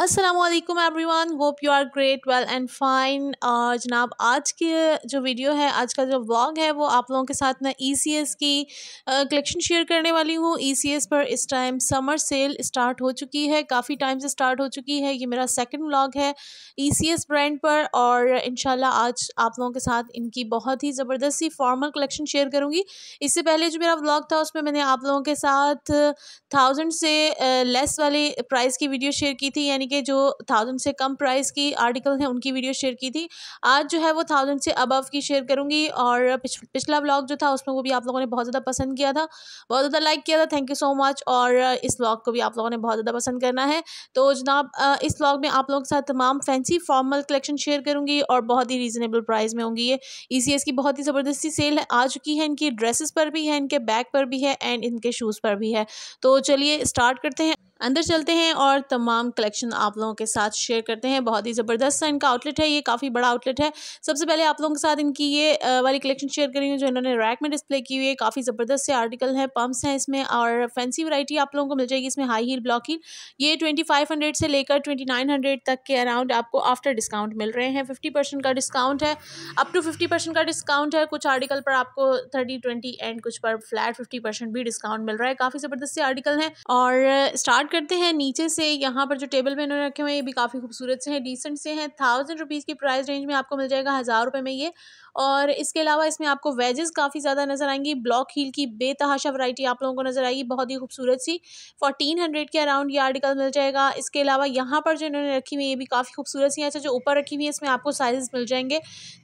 Aslam everyone hope you are great well and fine जनाब आज की जो वीडियो है आज का जो व्लॉग है वो आप लोगों के साथ मैं ई सी एस की कलेक्शन शेयर करने वाली हूँ ई सी एस पर इस टाइम समर सेल स्टार्ट हो चुकी है काफ़ी टाइम से स्टार्ट हो चुकी है ये मेरा सेकेंड व्लॉग है ई सी एस ब्रांड पर और इन आज आप लोगों के साथ इनकी बहुत ही ज़बरदस्त सी फॉर्मल कलेक्शन शेयर करूँगी इससे पहले जो मेरा व्लॉग था उसमें मैंने आप लोगों के साथ थाउजेंड से लेस वाले प्राइस की वीडियो शेयर की थी यानी के जो थाउजेंड से कम प्राइस की आर्टिकल हैं उनकी वीडियो शेयर की थी आज जो है वो थाउजेंड से अबव की शेयर करूँगी और पिछ, पिछला ब्लॉग जो था उसमें वो भी आप लोगों ने बहुत ज़्यादा पसंद किया था बहुत ज़्यादा लाइक किया था थैंक यू सो मच और इस ब्लॉग को भी आप लोगों ने बहुत ज़्यादा पसंद करना है तो जनाब इस ब्लॉग में आप लोगों के साथ तमाम फैंसी फॉर्मल कलेक्शन शेयर करूँगी और बहुत ही रीज़नेबल प्राइस में होंगी ये ई e की बहुत ही ज़बरदस्ती सेल है आ चुकी है इनकी ड्रेसेस पर भी है इनके बैग पर भी है एंड इनके शूज़ पर भी है तो चलिए स्टार्ट करते हैं अंदर चलते हैं और तमाम कलेक्शन आप लोगों के साथ शेयर करते हैं बहुत ही ज़बरदस्त सा इनका आउटलेट है ये काफ़ी बड़ा आउटलेट है सबसे पहले आप लोगों के साथ इनकी ये वाली कलेक्शन शेयर करेंगे जो इन्होंने रैक में डिस्प्ले की हुई है काफ़ी ज़बरदस्त से आर्टिकल हैं पम्प्स हैं इसमें और फैंसी वराइटी आप लोगों को मिल जाएगी इसमें हाई हील ब्लॉक हील ये ट्वेंटी फाइव हंड्रेड से लेकर ट्वेंटी नाइन हंड्रेड तक के अराउंड आपको आफ्टर डिस्काउंट मिल रहे हैं फिफ्टी परसेंट का डिस्काउंट है अप टू फिफ्टी परसेंट का डिस्काउंट है कुछ आर्टिकल पर आपको थर्टी ट्वेंटी एंड कुछ पर फ्लैट फिफ्टी परसेंट भी डिस्काउंट मिल रहा है काफ़ी ज़बरदस्त से आर्टिकल हैं और स्टार्ट स्टार्ट करते हैं नीचे से यहाँ पर जो टेबल में इन्होंने रखे हुए हैं ये भी काफ़ी खूबसूरत से हैं डिसेंट से हैं थाउजेंड रुपीज़ की प्राइस रेंज में आपको मिल जाएगा हज़ार रुपये में ये और इसके अलावा इसमें आपको वेजेस काफ़ी ज़्यादा नज़र आएंगी ब्लॉक हील की बेतहाशा वैरायटी आप लोगों को नज़र आएगी बहुत ही खूबसूरत सी फोटीन हंड्रेड के अराउंड ये आर्टिकल मिल जाएगा इसके अलावा यहाँ पर जो इन्होंने रखी हुई है ये भी काफ़ी खूबसूरत सी अच्छा जो ऊपर रखी हुई है इसमें आपको साइज़ मिल जाएंगे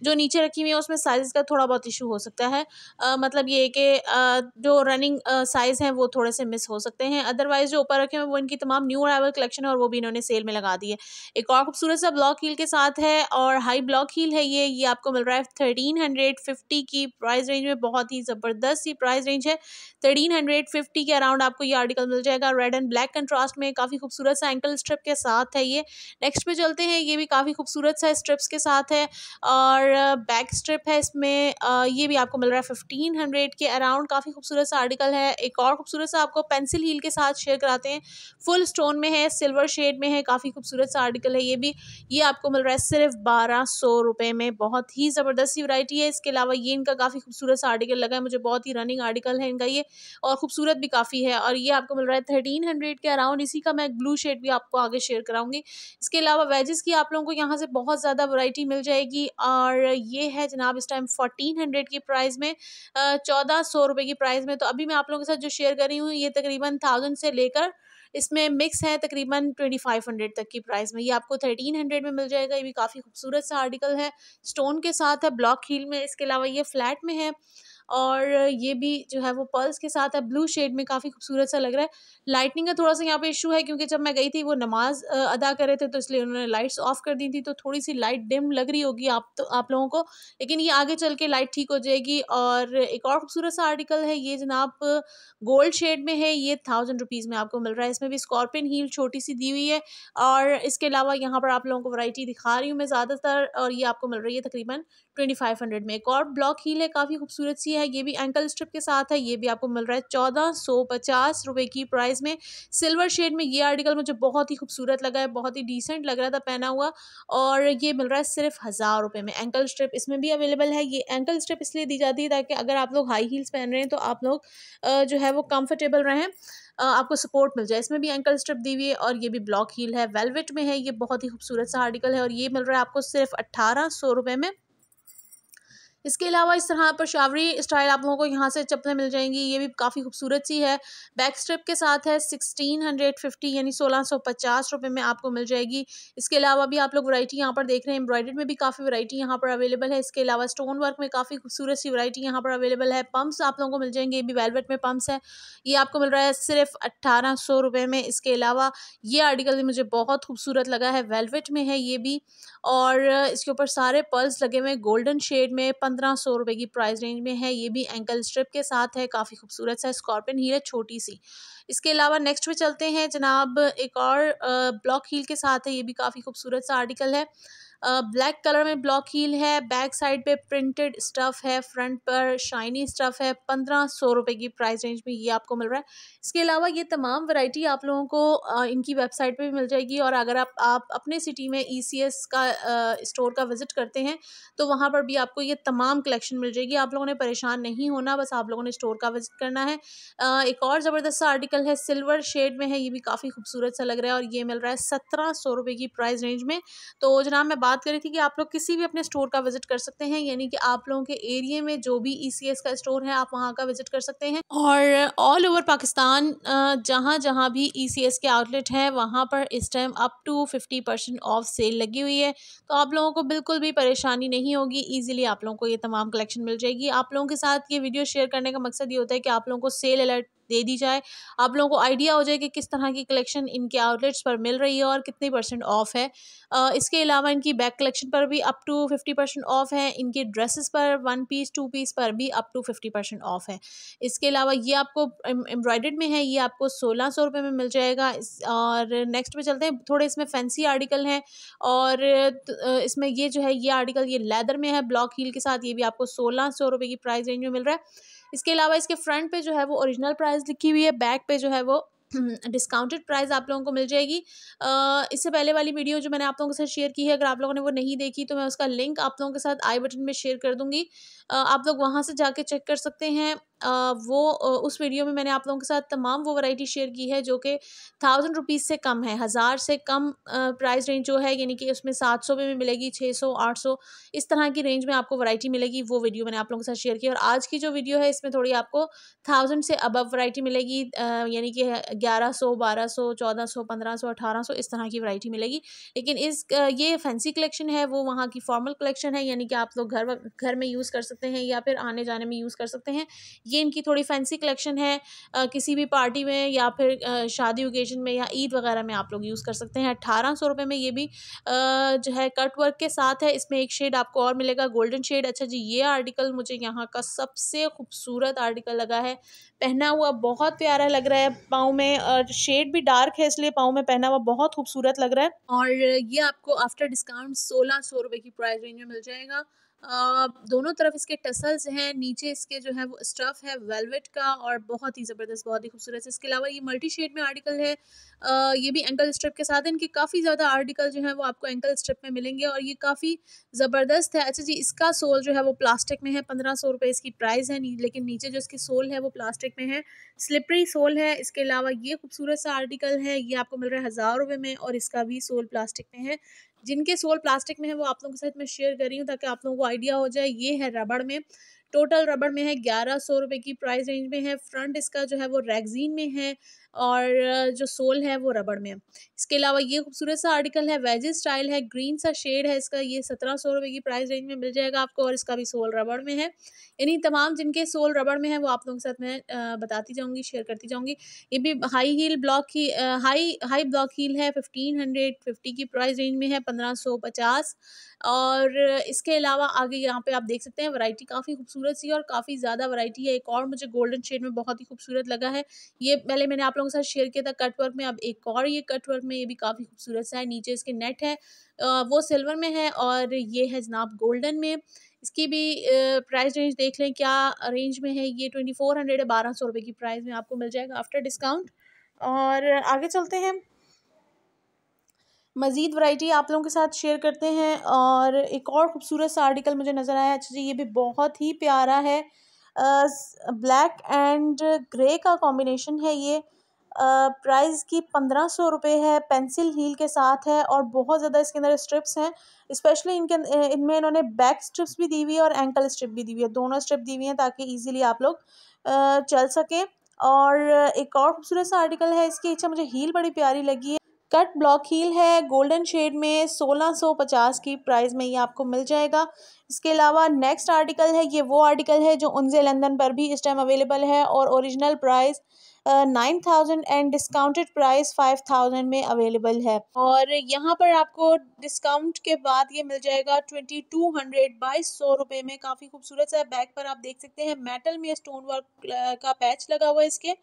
जो नीचे रखी हुई है उसमें साइज़ का थोड़ा बहुत इशू हो सकता है आ, मतलब ये कि जो रनिंग साइज़ हैं वो थोड़े से मिस हो सकते हैं अदरवाइज़ जो ऊपर रखे हुए वो वो इनकी तमाम न्यू अरावल कलेक्शन है और वो भी इन्होंने सेल में लगा दी है एक और खूबसूरत सा ब्लॉक हील के साथ है और हाई ब्लॉक हील है ये ये आपको मिल रहा है थर्टीन हंड्रेड फिफ्टी की प्राइस रेंज में बहुत ही ज़बरदस्त सी प्राइस रेंज है थर्टीन हंड्रेड फिफ्टी के अराउंड आपको ये आर्टिकल मिल जाएगा रेड एंड ब्लैक कंट्रास्ट में काफ़ी खूबसूरत सा एंकल स्ट्रिप के साथ है ये नेक्स्ट पे चलते हैं ये भी काफ़ी खूबसूरत सा स्ट्रिप्स के साथ है और बैक स्ट्रिप है इसमें ये भी आपको मिल रहा है फिफ्टीन हंड्रेड के अराउंड काफ़ी खूबसूरत सा आर्टिकल है एक और खूबसूरत सा आपको पेंसिल हील के साथ शेयर कराते हैं फुल स्टोन में है सिल्वर शेड में है काफ़ी खूबसूरत सा आर्टिकल है ये भी ये आपको मिल रहा है सिर्फ बारह सौ रुपये में बहुत ही ज़बरदस्त सी वरायटी है इसके अलावा ये इनका काफ़ी खूबसूरत सा आर्टिकल लगा है मुझे बहुत ही रनिंग आर्टिकल है इनका ये और खूबसूरत भी काफ़ी है और ये आपको मिल रहा है थर्टीन हंड्रेड के अराउंड इसी का मैं ब्लू शेड भी आपको आगे शेयर कराऊंगी इसके अलावा वेजेस की आप लोगों को यहाँ से बहुत ज़्यादा वरायटी मिल जाएगी और ये है जनाब इस टाइम फोर्टीन हंड्रेड की प्राइस में चौदह सौ रुपये की प्राइस में तो अभी मैं आप लोगों के साथ जो शेयर कर रही हूँ ये तकरीबन थाउजेंड से लेकर इसमें मिक्स है तकरीबन ट्वेंटी फाइव हंड्रेड तक की प्राइस में ये आपको थर्टीन हंड्रेड में मिल जाएगा ये भी काफ़ी खूबसूरत सा आर्टिकल है स्टोन के साथ है ब्लॉक हील में इसके अलावा ये फ्लैट में है और ये भी जो है वो पर्ल्स के साथ है ब्लू शेड में काफ़ी खूबसूरत सा लग रहा है लाइटनिंग का थोड़ा सा यहाँ पे इशू है क्योंकि जब मैं गई थी वो नमाज अदा कर रहे थे तो इसलिए उन्होंने लाइट्स ऑफ कर दी थी तो थोड़ी सी लाइट डिम लग रही होगी आप तो आप लोगों को लेकिन ये आगे चल के लाइट ठीक हो जाएगी और एक और खूबसूरत सा आर्टिकल है ये जनाब गोल्ड शेड में है ये थाउजेंड रुपीज़ में आपको मिल रहा है इसमें भी स्कॉर्पियन हील छोटी सी दी हुई है और इसके अलावा यहाँ पर आप लोगों को वराइटी दिखा रही हूँ मैं ज़्यादातर और ये आपको मिल रही है तकरीबन ट्वेंटी फाइव हंड्रेड में एक और ब्लॉक हील है काफ़ी खूबसूरत सी है ये भी एंकल स्ट्रिप के साथ है ये भी आपको मिल रहा है चौदह सौ पचास रुपये की प्राइस में सिल्वर शेड में ये आर्टिकल मुझे बहुत ही खूबसूरत लगा है बहुत ही डिसेंट लग रहा था पहना हुआ और ये मिल रहा है सिर्फ हज़ार रुपये में एंकल स्ट्रिप इसमें भी अवेलेबल है ये एंकल स्ट्रिप इसलिए दी जाती है ताकि अगर आप लोग हाई हील्स पहन रहे हैं तो आप लोग जो है वो कम्फर्टेबल रहें आपको सपोर्ट मिल जाए इसमें भी एंकल स्ट्रिप दी हुई है और ये भी ब्लॉक हील है वेलवेट में है ये बहुत ही खूबसूरत सा आर्टिकल है और ये मिल रहा है आपको सिर्फ अट्ठारह सौ रुपये में इसके अलावा इस तरह पर शावरी स्टाइल आप लोगों को यहाँ से चप्पलें मिल जाएंगी ये भी काफ़ी खूबसूरत सी है बैक स्ट्रिप के साथ है सिक्सटीन हंड्रेड फिफ्टी यानी सोलह सौ पचास रुपये में आपको मिल जाएगी इसके अलावा भी आप लोग वैरायटी यहाँ पर देख रहे हैं एम्ब्रॉयडेड में भी काफ़ी वैरायटी यहाँ पर अवेलेबल है इसके अलावा स्टोन वर्क में काफ़ी खूबसूरत सी वरायटी यहाँ पर अवेलेबल है पम्प्स आप लोगों को मिल जाएंगे ये भी वेलवेट में पम्प्स है ये आपको मिल रहा है सिर्फ अट्ठारह सौ रुपये में इसके अलावा ये आर्टिकल भी मुझे बहुत खूबसूरत लगा है वेलवेट में है ये भी और इसके ऊपर सारे पर्ल्स लगे हुए हैं गोल्डन शेड में पंद्रह सौ रुपए की प्राइस रेंज में है ये भी एंकल स्ट्रिप के साथ है काफ़ी खूबसूरत सा स्कॉर्पियन हील है छोटी सी इसके अलावा नेक्स्ट में चलते हैं जनाब एक और ब्लॉक हील के साथ है ये भी काफ़ी खूबसूरत सा आर्टिकल है ब्लैक कलर में ब्लॉक हील है बैक साइड पे प्रिंटेड स्टफ है फ्रंट पर शाइनी स्टफ है पंद्रह सौ रुपये की प्राइस रेंज में ये आपको मिल रहा है इसके अलावा ये तमाम वैरायटी आप लोगों को इनकी वेबसाइट पे भी मिल जाएगी और अगर आप आप अपने सिटी में ई e का स्टोर का विज़िट करते हैं तो वहाँ पर भी आपको ये तमाम कलेक्शन मिल जाएगी आप लोगों ने परेशान नहीं होना बस आप लोगों ने स्टोर का विज़िट करना है एक और ज़बरदस्त सा आर्टिकल है सिल्वर शेड में है ये भी काफ़ी खूबसूरत सा लग रहा है और ये मिल रहा है सत्रह सौ रुपये की प्राइस रेंज में तो जनाब मैं बात करी थी कि आप लोग किसी भी अपने स्टोर का विजिट कर सकते हैं यानी कि आप लोगों के एरिए में जो भी ई e का स्टोर है आप वहाँ का विजिट कर सकते हैं और ऑल ओवर पाकिस्तान जहाँ जहाँ भी ई e के आउटलेट हैं वहाँ पर इस time up to fifty percent off sale लगी हुई है तो आप लोगों को बिल्कुल भी परेशानी नहीं होगी ईजिली आप लोगों को ये तमाम कलेक्शन मिल जाएगी आप लोगों के साथ ये वीडियो शेयर करने का मकसद ये होता है कि आप लोगों को सेल अलर्ट दे दी जाए आप लोगों को आइडिया हो जाए कि किस तरह की कलेक्शन इनके आउटलेट्स पर मिल रही है और कितने परसेंट ऑफ है इसके अलावा इनकी बैग कलेक्शन पर भी up to fifty percent off है इनके ड्रेसेस पर वन पीस टू पीस पर भी up to fifty percent off है इसके अलावा ये आपको एम्ब्रॉयडर्ड में है ये आपको सोलह सौ रुपये में मिल जाएगा और नेक्स्ट पे चलते हैं थोड़े इसमें फैंसी आर्टिकल हैं और इसमें ये जो है ये आर्टिकल ये लेदर में है ब्लॉक हील के साथ ये भी आपको सोलह सौ रुपये की प्राइस रेंज में मिल रहा है इसके अलावा इसके फ्रंट पे जो है वो ओरिजिनल प्राइस लिखी हुई है बैक पे जो है वो डिस्काउंटेड प्राइस आप लोगों को मिल जाएगी इससे पहले वाली वीडियो जो मैंने आप लोगों के साथ शेयर की है अगर आप लोगों ने वो नहीं देखी तो मैं उसका लिंक आप लोगों के साथ आई बटन में शेयर कर दूंगी आप लोग वहाँ से जाके चेक कर सकते हैं वो उस वीडियो में मैंने आप लोगों के साथ तमाम वो वैरायटी शेयर की है जो कि थाउजेंड रुपीज़ से कम है हज़ार से कम प्राइस रेंज जो है यानी कि उसमें सात सौ में मिलेगी छः सौ आठ सौ इस तरह की रेंज में आपको वैरायटी मिलेगी वो वीडियो मैंने आप लोगों के साथ शेयर की और आज की जो वीडियो है इसमें थोड़ी आपको थाउजेंड से अबव वैरायटी मिलेगी यानी कि ग्यारह सौ बारह सौ चौदह सौ पंद्रह सौ अठारह सौ इस तरह की वैरायटी मिलेगी लेकिन इस ये फैंसी कलेक्शन है वो वहाँ की फॉर्मल कलेक्शन है यानी कि आप लोग घर घर में यूज़ कर सकते हैं या फिर आने जाने में यूज़ कर सकते हैं ये इनकी थोड़ी फैंसी कलेक्शन है आ, किसी भी पार्टी में या फिर आ, शादी ओकेजन में या ईद वगैरह में आप लोग यूज़ कर सकते हैं अट्ठारह सौ रुपये में ये भी आ, जो है कट वर्क के साथ है इसमें एक शेड आपको और मिलेगा गोल्डन शेड अच्छा जी ये आर्टिकल मुझे यहाँ का सबसे खूबसूरत आर्टिकल लगा है पहना हुआ बहुत प्यारा लग रहा है पाँव में और शेड भी डार्क है इसलिए पाँव में पहना हुआ बहुत खूबसूरत लग रहा है और ये आपको आफ्टर डिस्काउंट सोलह सौ रुपये की प्राइस रेंज में मिल जाएगा दोनों तरफ इसके टसल्स हैं नीचे इसके जो है वो स्टफ़ है वेलवेट का और बहुत ही ज़बरदस्त बहुत ही खूबसूरत है इसके अलावा ये मल्टी शेड में आर्टिकल है आ, ये भी एंकल स्ट्रिप के साथ इनके काफ़ी ज़्यादा आर्टिकल जो है वो आपको एंकल स्ट्रिप में मिलेंगे और ये काफ़ी ज़बरदस्त है अच्छा जी इसका सोल जो है वो प्लास्टिक में है पंद्रह सौ इसकी प्राइस है लेकिन नीचे जो इसकी सोल है वो प्लास्टिक में है स्लिपरी सोल है इसके अलावा ये खूबसूरत सा आर्टिकल है ये आपको मिल रहा है हज़ार रुपये में और इसका भी सोल प्लास्टिक में है जिनके सोल प्लास्टिक में है वो आप लोगों के साथ मैं शेयर कर रही हूँ ताकि आप लोगों को आइडिया हो जाए ये है रबड़ में टोटल रबड़ में है ग्यारह सौ रुपये की प्राइस रेंज में है फ्रंट इसका जो है वो रैगजीन में है और जो सोल है वो रबड़ में है इसके अलावा ये खूबसूरत सा आर्टिकल है वेजी स्टाइल है ग्रीन सा शेड है इसका ये सत्रह सौ रुपये की प्राइस रेंज में मिल जाएगा आपको और इसका भी सोल रबड़ में है इन्हीं तमाम जिनके सोल रबड़ में है वो आप लोगों के साथ मैं बताती जाऊँगी शेयर करती जाऊँगी ये भी हाई हील ब्लॉक ही हाई हाई ब्लॉक हील है फिफ्टीन हंड्रेड फिफ्टी की प्राइस रेंज में है पंद्रह सौ पचास और इसके अलावा आगे यहाँ पर आप देख सकते हैं वराइटी काफ़ी खूबसूरत खूबसूरत सी और काफ़ी ज़्यादा वैरायटी है एक और मुझे गोल्डन शेड में बहुत ही खूबसूरत लगा है ये पहले मैंने आप लोगों के साथ शेयर किया था कटवर्क में अब एक और ये कटवर्क में ये भी काफ़ी खूबसूरत सा है नीचे इसके नेट है वो सिल्वर में है और ये है जनाब गोल्डन में इसकी भी प्राइस रेंज देख लें क्या रेंज में है ये ट्वेंटी फोर हंड्रेड है बारह सौ रुपये की प्राइस में आपको मिल जाएगा आफ्टर डिस्काउंट और आगे चलते हैं मज़ीद वैरायटी आप लोगों के साथ शेयर करते हैं और एक और ख़ूबसूरत सा आर्टिकल मुझे नज़र आया अच्छा जी ये भी बहुत ही प्यारा है ब्लैक एंड ग्रे का कॉम्बिनेशन है ये प्राइस की पंद्रह सौ रुपये है पेंसिल हील के साथ है और बहुत ज़्यादा इसके अंदर स्ट्रिप्स हैं स्पेशली इनके इनमें इन्होंने बैक स्ट्रिप्स भी दी हुई है और एंकल स्ट्रिप भी दी हुई है दोनों स्ट्रिप दी हुई हैं ताकि ईजिली आप लोग चल सकें और एक और खूबसूरत सा आर्टिकल है इसकी अच्छा मुझे हील बड़ी प्यारी लगी है कट ब्लॉक हील है गोल्डन शेड में 1650 की प्राइस में ये आपको मिल जाएगा इसके अलावा नेक्स्ट आर्टिकल है ये वो आर्टिकल है जो उनसे लंदन पर भी इस टाइम अवेलेबल है और original price nine thousand and discounted price five thousand में अवेलेबल है और यहाँ पर आपको डिस्काउंट के बाद ये मिल जाएगा ट्वेंटी टू हंड्रेड बाईस सौ रुपये में काफ़ी खूबसूरत सा बैग पर आप देख सकते हैं मेटल में स्टोन वर्क का पैच लगा हुआ है इसके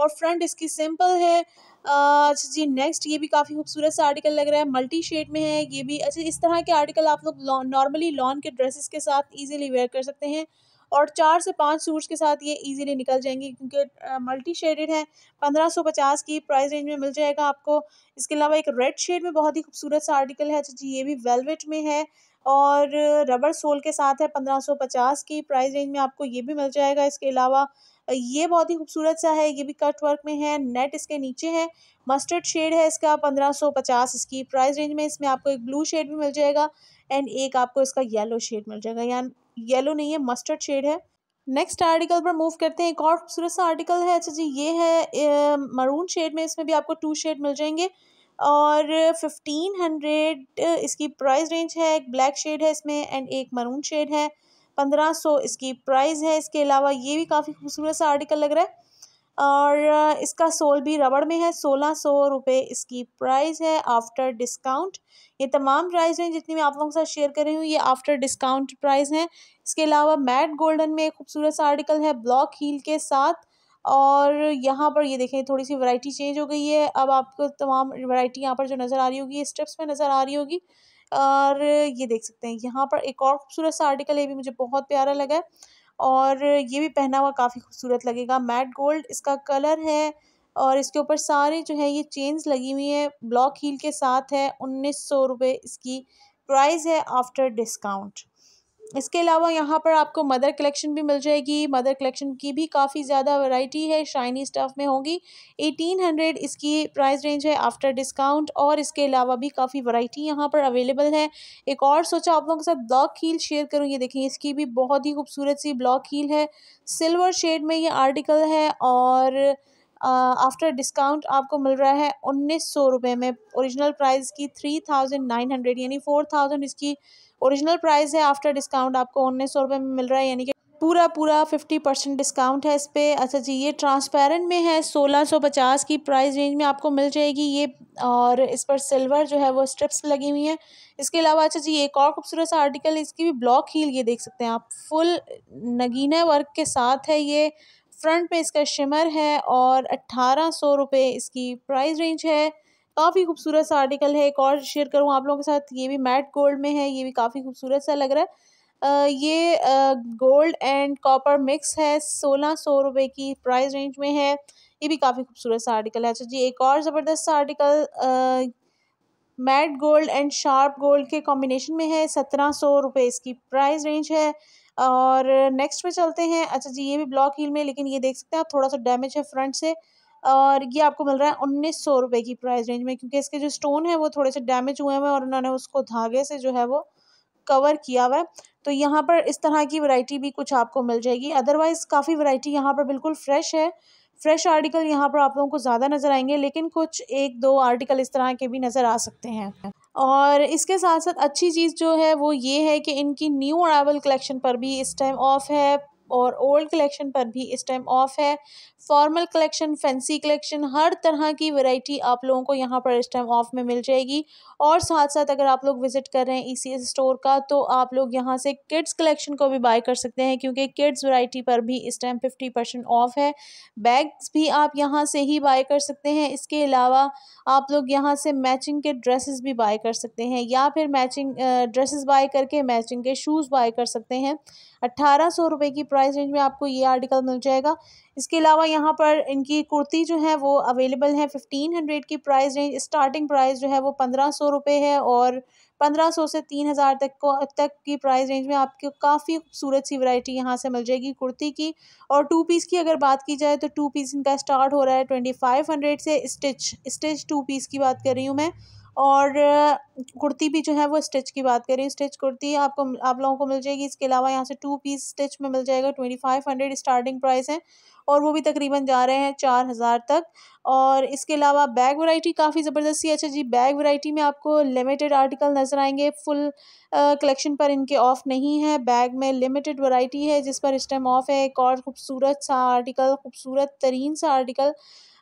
और फ्रंट इसकी सिंपल है अच्छा जी नेक्स्ट ये भी काफ़ी खूबसूरत सा आर्टिकल लग रहा है मल्टी शेड में है ये भी अच्छा इस तरह के आर्टिकल आप लोग नॉर्मली लॉन के ड्रेसेस के साथ ईजिली वेयर कर सकते हैं और चार से पाँच सूट्स के साथ ये इजीली निकल जाएंगे क्योंकि मल्टी शेडेड है पंद्रह सौ पचास की प्राइस रेंज में मिल जाएगा आपको इसके अलावा एक रेड शेड में बहुत ही खूबसूरत सा आर्टिकल है अच्छा जी ये भी वेलवेट में है और रबर सोल के साथ है पंद्रह सौ पचास की प्राइस रेंज में आपको ये भी मिल जाएगा इसके अलावा ये बहुत ही खूबसूरत सा है ये भी कट वर्क में है नेट इसके नीचे है मस्टर्ड शेड है इसका पंद्रह सौ पचास इसकी प्राइस रेंज में इसमें आपको एक ब्लू शेड भी मिल जाएगा एंड एक आपको इसका येलो शेड मिल जाएगा यान येलो नहीं है मस्टर्ड शेड है नेक्स्ट आर्टिकल पर मूव करते हैं एक और खूबसूरत सा आर्टिकल है अच्छा जी ये है मरून शेड में इसमें भी आपको टू शेड मिल जाएंगे और फिफ्टीन हंड्रेड इसकी प्राइस रेंज है एक ब्लैक शेड है इसमें एंड एक मरून शेड है पंद्रह सौ इसकी प्राइस है इसके अलावा ये भी काफ़ी खूबसूरत सा आर्टिकल लग रहा है और इसका सोल भी रबड़ में है सोलह सौ सो रुपये इसकी प्राइस है आफ्टर डिस्काउंट ये तमाम प्राइस हैं जितनी मैं आप लोगों के साथ शेयर कर रही हूँ ये आफ्टर डिस्काउंट प्राइस हैं इसके अलावा मैट गोल्डन में खूबसूरत सा आर्टिकल है ब्लॉक हील के साथ और यहाँ पर ये देखें थोड़ी सी वैरायटी चेंज हो गई है अब आपको तमाम वैरायटी यहाँ पर जो नज़र आ रही होगी स्टेप्स में नज़र आ रही होगी और ये देख सकते हैं यहाँ पर एक और खूबसूरत सा आर्टिकल ये भी मुझे बहुत प्यारा लगा है और ये भी पहना हुआ काफ़ी खूबसूरत लगेगा मैट गोल्ड इसका कलर है और इसके ऊपर सारे जो है ये चेन्स लगी हुई हैं ब्लॉक हील के साथ है उन्नीस सौ रुपये इसकी प्राइस है आफ्टर डिस्काउंट इसके अलावा यहाँ पर आपको मदर कलेक्शन भी मिल जाएगी मदर कलेक्शन की भी काफ़ी ज़्यादा वैरायटी है शाइनी स्टफ़ में होगी एटीन हंड्रेड इसकी प्राइस रेंज है आफ्टर डिस्काउंट और इसके अलावा भी काफ़ी वैरायटी यहाँ पर अवेलेबल है एक और सोचा आप लोगों के साथ ब्लॉक हील शेयर करूँ ये देखें इसकी भी बहुत ही खूबसूरत सी ब्लॉक हील है सिल्वर शेड में ये आर्टिकल है और आफ्टर डिस्काउंट आपको मिल रहा है उन्नीस सौ रुपये में ओरिजिनल प्राइस की थ्री थाउजेंड नाइन हंड्रेड यानी फोर थाउजेंड इसकी ओरिजिनल प्राइस है आफ्टर डिस्काउंट आपको उन्नीस सौ रुपये में मिल रहा है यानी कि पूरा पूरा फिफ्टी परसेंट डिस्काउंट है इस पर अच्छा जी ये ट्रांसपेरेंट में है सोलह सौ पचास की प्राइस रेंज में आपको मिल जाएगी ये और इस पर सिल्वर जो है वो स्ट्रिप्स लगी हुई हैं इसके अलावा अच्छा जी एक और खूबसूरत सा आर्टिकल इसकी भी ब्लॉक हील ये देख सकते हैं आप फुल नगीना वर्क के साथ है ये फ्रंट पे इसका शिमर है और अट्ठारह सौ रुपये इसकी प्राइस रेंज है काफ़ी खूबसूरत सा आर्टिकल है एक और शेयर करूँ आप लोगों के साथ ये भी मैट गोल्ड में है ये भी काफ़ी खूबसूरत सा लग रहा है आ, ये गोल्ड एंड कॉपर मिक्स है सोलह सौ रुपये की प्राइस रेंज में है ये भी काफ़ी खूबसूरत सा आर्टिकल है अच्छा जी एक और ज़बरदस्त सा article matte gold and sharp gold के कॉम्बिनेशन में है सत्रह सौ रुपये इसकी प्राइस रेंज है और नेक्स्ट पे चलते हैं अच्छा जी ये भी ब्लॉक हील में लेकिन ये देख सकते हैं आप थोड़ा सा डैमेज है फ्रंट से और ये आपको मिल रहा है उन्नीस सौ रुपये की प्राइस रेंज में क्योंकि इसके जो स्टोन है वो थोड़े से डैमेज हुए हैं और उन्होंने उसको धागे से जो है वो कवर किया हुआ है तो यहाँ पर इस तरह की वैरायटी भी कुछ आपको मिल जाएगी अदरवाइज़ काफ़ी वैरायटी यहाँ पर बिल्कुल फ्रेश है फ्रेश आर्टिकल यहाँ पर आप लोगों को ज़्यादा नज़र आएंगे लेकिन कुछ एक दो आर्टिकल इस तरह के भी नज़र आ सकते हैं और इसके साथ साथ अच्छी चीज़ जो है वो ये है कि इनकी न्यू अरावल कलेक्शन पर भी इस टाइम ऑफ है और ओल्ड कलेक्शन पर भी इस टाइम ऑफ है फॉर्मल कलेक्शन फैंसी कलेक्शन हर तरह की वैरायटी आप लोगों को यहाँ पर इस टाइम ऑफ में मिल जाएगी और साथ साथ अगर आप लोग विजिट कर रहे हैं ई e स्टोर का तो आप लोग यहाँ से किड्स कलेक्शन को भी बाय कर सकते हैं क्योंकि किड्स वैरायटी पर भी इस टाइम फिफ्टी परसेंट ऑफ है बैग्स भी आप यहाँ से ही बाय कर सकते हैं इसके अलावा आप लोग यहाँ से मैचिंग के ड्रेसेस भी बाय कर सकते हैं या फिर मैचिंग ड्रेसेस बाय करके मैचिंग के शूज़ बाय कर सकते हैं अट्ठारह सौ रुपये की प्राइस रेंज में आपको ये आर्टिकल मिल जाएगा इसके अलावा यहाँ पर इनकी कुर्ती जो है वो अवेलेबल है फिफ्टीन हंड्रेड की प्राइस रेंज स्टार्टिंग प्राइस जो है वो पंद्रह सौ रुपये है और पंद्रह सौ से तीन हज़ार तक को तक की प्राइस रेंज में आपको काफ़ी खूबसूरत सी वैरायटी यहाँ से मिल जाएगी कुर्ती की और टू पीस की अगर बात की जाए तो टू पीस इनका स्टार्ट हो रहा है ट्वेंटी फाइव हंड्रेड से स्टिच स्टिच टू पीस की बात कर रही हूँ मैं और कुर्ती भी जो है वो स्टिच की बात करें स्टिच कुर्ती आपको आप लोगों को मिल जाएगी इसके अलावा यहाँ से टू पीस स्टिच में मिल जाएगा twenty five hundred starting price है और वो भी तकरीबन जा रहे हैं चार हज़ार तक और इसके अलावा बैग वैरायटी काफ़ी ज़बरदस्ती अच्छा जी बैग वैरायटी में आपको लिमिटेड आर्टिकल नज़र आएंगे फुल कलेक्शन पर इनके ऑफ़ नहीं है बैग में लिमिटेड वैरायटी है जिस पर इस टाइम ऑफ़ है एक और ख़ूबसूरत सा आर्टिकल ख़ूबसूरत तरीन सा आर्टिकल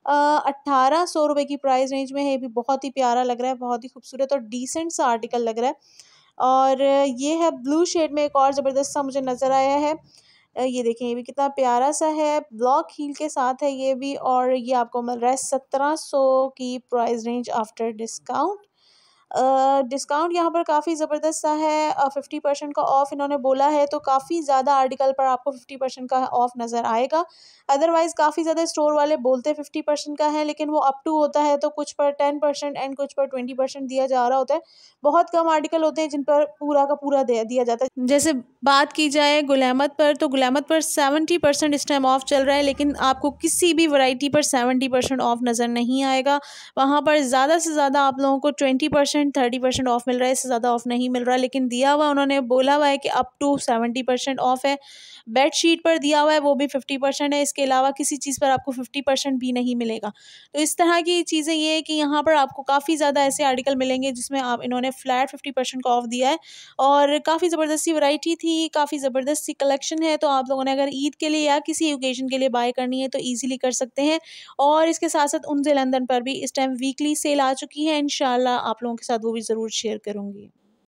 अट्ठारह सौ रुपये की प्राइस रेंज में है ये भी बहुत ही प्यारा लग रहा है बहुत ही खूबसूरत और डिसेंट सा आर्टिकल लग रहा है और ये है ब्लू शेड में एक और ज़बरदस्त सा मुझे नज़र आया है ये देखें ये भी कितना प्यारा सा है ब्लॉक हील के साथ है ये भी और ये आपको मिल रहा है सत्रह सौ की price range after discount discount यहाँ पर काफ़ी ज़बरदस्त सा है फिफ्टी परसेंट का ऑफ़ इन्होंने बोला है तो काफ़ी ज़्यादा आर्टिकल पर आपको फिफ्टी परसेंट का ऑफ़ नज़र आएगा अदरवाइज़ काफ़ी ज़्यादा स्टोर वाले बोलते फिफ्टी परसेंट का है लेकिन वो अप टू होता है तो कुछ पर टेन परसेंट एंड कुछ पर ट्वेंटी परसेंट दिया जा रहा होता है बहुत कम आर्टिकल होते हैं जिन पर पूरा का पूरा दिया जाता है जैसे बात की जाए गुलामत पर तो गुलामत पर सेवेंटी परसेंट इस टाइम ऑफ चल रहा है लेकिन आपको किसी भी वैरायटी पर सेवेंटी परसेंट ऑफ नज़र नहीं आएगा वहाँ पर ज़्यादा से ज़्यादा आप लोगों को twenty percent thirty percent off मिल रहा है इससे ज़्यादा ऑफ नहीं मिल रहा लेकिन दिया हुआ उन्होंने बोला हुआ है कि up to seventy percent off है शीट पर दिया हुआ है वो भी फिफ्टी परसेंट है इसके अलावा किसी चीज़ पर आपको फिफ्टी परसेंट भी नहीं मिलेगा तो इस तरह की चीज़ें ये है कि यहाँ पर आपको काफ़ी ज़्यादा ऐसे आर्टिकल मिलेंगे जिसमें आप इन्होंने फ्लैट फिफ्टी परसेंट का ऑफ दिया है और काफ़ी ज़बरदस्ती वैरायटी थी ही काफ़ी ज़बरदस्त सी कलेक्शन है तो आप लोगों ने अगर ईद के लिए या किसी ओकेजन के लिए बाय करनी है तो ईजिली कर सकते हैं और इसके साथ साथ उनसे लंदन पर भी इस टाइम वीकली सेल आ चुकी है इन आप लोगों के साथ वो भी ज़रूर शेयर करूँगी